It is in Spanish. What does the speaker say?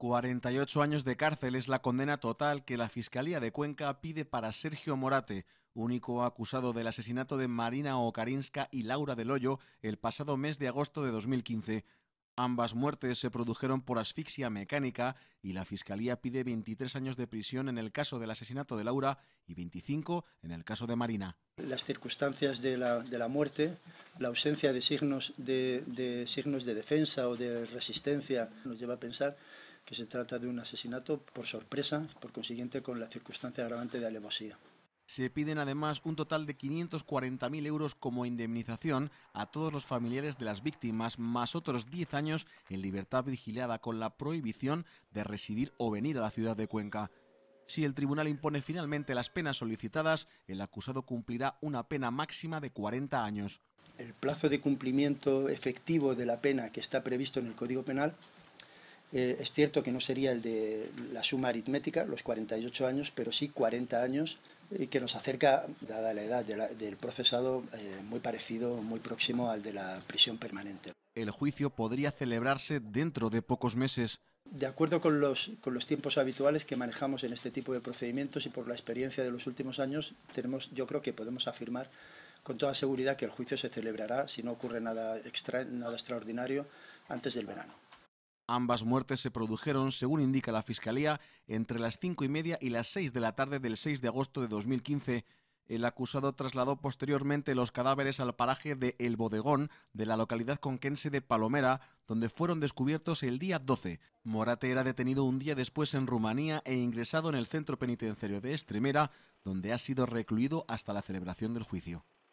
48 años de cárcel es la condena total que la Fiscalía de Cuenca pide para Sergio Morate, único acusado del asesinato de Marina Okarinska y Laura del Hoyo el pasado mes de agosto de 2015. Ambas muertes se produjeron por asfixia mecánica y la Fiscalía pide 23 años de prisión en el caso del asesinato de Laura y 25 en el caso de Marina. Las circunstancias de la, muerte, la ausencia de signos de, de signos de defensa o de resistencia nos lleva a pensar que se trata de un asesinato por sorpresa, por consiguiente con la circunstancia agravante de alevosía. Se piden además un total de 540.000 euros como indemnización a todos los familiares de las víctimas, más otros 10 años en libertad vigilada con la prohibición de residir o venir a la ciudad de Cuenca. Si el tribunal impone finalmente las penas solicitadas, el acusado cumplirá una pena máxima de 40 años. El plazo de cumplimiento efectivo de la pena que está previsto en el Código Penal eh, es cierto que no sería el de la suma aritmética, los 48 años, pero sí 40 años eh, que nos acerca, dada la edad del procesado, eh, muy parecido, muy próximo al de la prisión permanente. El juicio podría celebrarse dentro de pocos meses. De acuerdo con los, tiempos habituales que manejamos en este tipo de procedimientos y por la experiencia de los últimos años, tenemos, yo creo que podemos afirmar con toda seguridad que el juicio se celebrará, si no ocurre nada extraordinario, antes del verano. Ambas muertes se produjeron, según indica la Fiscalía, entre las cinco y media y las 6 de la tarde del 6 de agosto de 2015. El acusado trasladó posteriormente los cadáveres al paraje de El Bodegón, de la localidad conquense de Palomera, donde fueron descubiertos el día 12. Morate era detenido un día después en Rumanía e ingresado en el centro penitenciario de Estremera, donde ha sido recluido hasta la celebración del juicio.